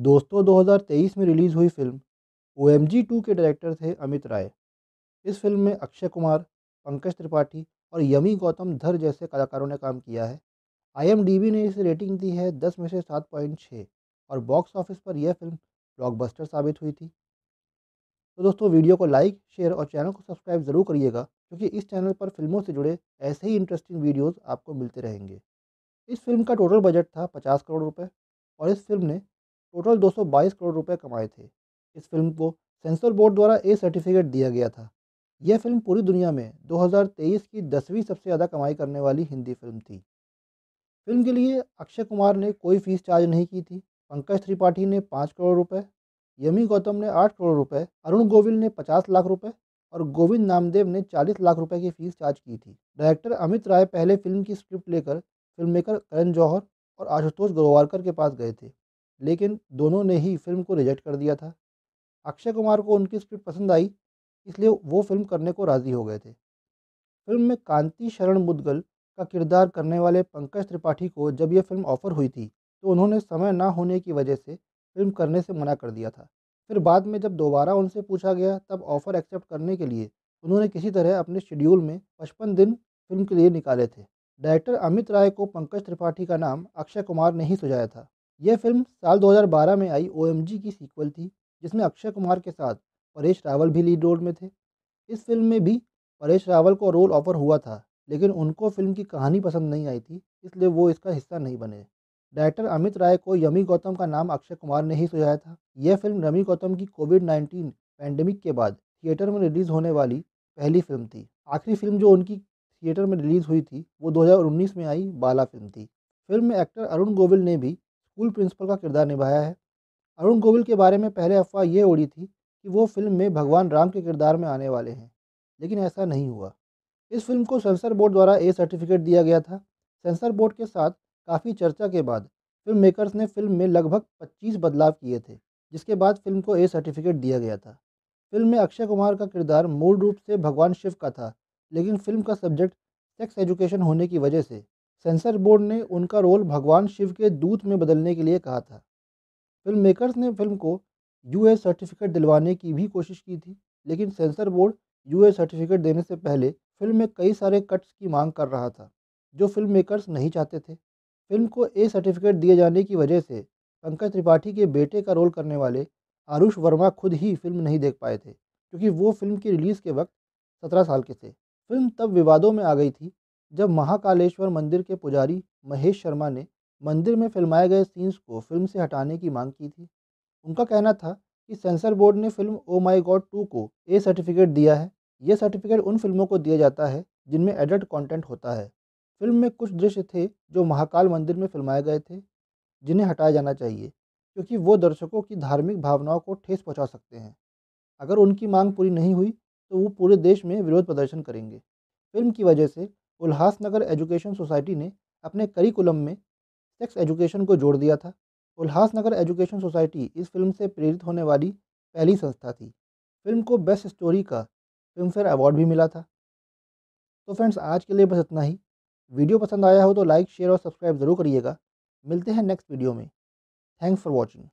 दोस्तों 2023 में रिलीज़ हुई film O M G two के डायरेक्टर थे अमित राय इस फिल्म में अक्षय कुमार पंकज त्रिपाठी और यमी गौतम धर जैसे कलाकारों ने काम किया है आई ने इसे रेटिंग दी है दस में से सात पॉइंट छः और बॉक्स ऑफिस पर यह फिल्म ब्लॉकबस्टर साबित हुई थी तो दोस्तों वीडियो को लाइक शेयर और चैनल को सब्सक्राइब ज़रूर करिएगा क्योंकि इस चैनल पर फिल्मों से जुड़े ऐसे ही इंटरेस्टिंग वीडियोस आपको मिलते रहेंगे इस फिल्म का टोटल बजट था पचास करोड़ रुपये और इस फिल्म ने टोटल 222 करोड़ रुपए कमाए थे इस फिल्म को सेंसर बोर्ड द्वारा ए सर्टिफिकेट दिया गया था यह फिल्म पूरी दुनिया में 2023 की दसवीं सबसे ज़्यादा कमाई करने वाली हिंदी फिल्म थी फिल्म के लिए अक्षय कुमार ने कोई फीस चार्ज नहीं की थी पंकज त्रिपाठी ने पाँच करोड़ रुपए, यमी गौतम ने आठ करोड़ रुपए, अरुण गोविल ने पचास लाख रुपए और गोविंद नामदेव ने चालीस लाख रुपये की फीस चार्ज की थी डायरेक्टर अमित राय पहले फिल्म की स्क्रिप्ट लेकर फिल्म मेकर करण जौहर और आशुतोष ग्रोवारकर के पास गए थे लेकिन दोनों ने ही फिल्म को रिजेक्ट कर दिया था अक्षय कुमार को उनकी स्क्रिप्ट पसंद आई इसलिए वो फिल्म करने को राज़ी हो गए थे फिल्म में कांति शरण मुदगल का किरदार करने वाले पंकज त्रिपाठी को जब यह फिल्म ऑफर हुई थी तो उन्होंने समय ना होने की वजह से फिल्म करने से मना कर दिया था फिर बाद में जब दोबारा उनसे पूछा गया तब ऑफ़र एक्सेप्ट करने के लिए उन्होंने किसी तरह अपने शेड्यूल में पचपन दिन फिल्म के लिए निकाले थे डायरेक्टर अमित राय को पंकज त्रिपाठी का नाम अक्षय कुमार ने ही सुझाया था यह फिल्म साल 2012 में आई ओ की सीक्वल थी जिसमें अक्षय कुमार के साथ परेश रावल भी लीड रोल में थे इस फिल्म में भी परेश रावल को रोल ऑफर हुआ था लेकिन उनको फिल्म की कहानी पसंद नहीं आई थी इसलिए वो इसका हिस्सा नहीं बने डायरेक्टर अमित राय को यमी गौतम का नाम अक्षय कुमार ने ही सुझाया था यह फिल्म रमी गौतम की कोविड नाइन्टीन पैंडेमिक के बाद थिएटर में रिलीज़ होने वाली पहली फिल्म थी आखिरी फिल्म जो उनकी थिएटर में रिलीज़ हुई थी वो 2019 में आई बाला फिल्म थी फिल्म में एक्टर अरुण गोविल ने भी स्कूल प्रिंसिपल का किरदार निभाया है अरुण गोविल के बारे में पहले अफवाह यह उड़ी थी कि वो फिल्म में भगवान राम के किरदार में आने वाले हैं लेकिन ऐसा नहीं हुआ इस फिल्म को सेंसर बोर्ड द्वारा ए सर्टिफिकेट दिया गया था सेंसर बोर्ड के साथ काफ़ी चर्चा के बाद फिल्म मेकर्स ने फिल्म में लगभग 25 बदलाव किए थे जिसके बाद फिल्म को ए सर्टिफिकेट दिया गया था फिल्म में अक्षय कुमार का किरदार मूल रूप से भगवान शिव का था लेकिन फिल्म का सब्जेक्ट सेक्स एजुकेशन होने की वजह से सेंसर बोर्ड ने उनका रोल भगवान शिव के दूत में बदलने के लिए कहा था फिल्म मेकर्स ने फिल्म को यू सर्टिफिकेट दिलवाने की भी कोशिश की थी लेकिन सेंसर बोर्ड यू सर्टिफिकेट देने से पहले फिल्म में कई सारे कट्स की मांग कर रहा था जो फिल्म मेकर्स नहीं चाहते थे फिल्म को ए सर्टिफिकेट दिए जाने की वजह से पंकज त्रिपाठी के बेटे का रोल करने वाले आरुष वर्मा खुद ही फिल्म नहीं देख पाए थे क्योंकि वो फिल्म की रिलीज़ के वक्त सत्रह साल के थे फिल्म तब विवादों में आ गई थी जब महाकालेश्वर मंदिर के पुजारी महेश शर्मा ने मंदिर में फिल्माए गए सीन्स को फिल्म से हटाने की मांग की थी उनका कहना था कि सेंसर बोर्ड ने film O my god two को ए सर्टिफिकेट दिया है यह सर्टिफिकेट उन फिल्मों को दिया जाता है जिनमें एडल्ट कंटेंट होता है फिल्म में कुछ दृश्य थे जो महाकाल मंदिर में फिल्माए गए थे जिन्हें हटाया जाना चाहिए क्योंकि वो दर्शकों की धार्मिक भावनाओं को ठेस पहुँचा सकते हैं अगर उनकी मांग पूरी नहीं हुई तो वो पूरे देश में विरोध प्रदर्शन करेंगे फिल्म की वजह से उल्हासनगर एजुकेशन सोसाइटी ने अपने करिकुलम में सेक्स एजुकेशन को जोड़ दिया था उल्हासनगर एजुकेशन सोसाइटी इस फिल्म से प्रेरित होने वाली पहली संस्था थी फिल्म को बेस्ट स्टोरी का फिल्मफेयर अवार्ड भी मिला था तो फ्रेंड्स आज के लिए बस इतना ही वीडियो पसंद आया हो तो लाइक शेयर और सब्सक्राइब ज़रूर करिएगा मिलते हैं नेक्स्ट वीडियो में थैंक्स फॉर वॉचिंग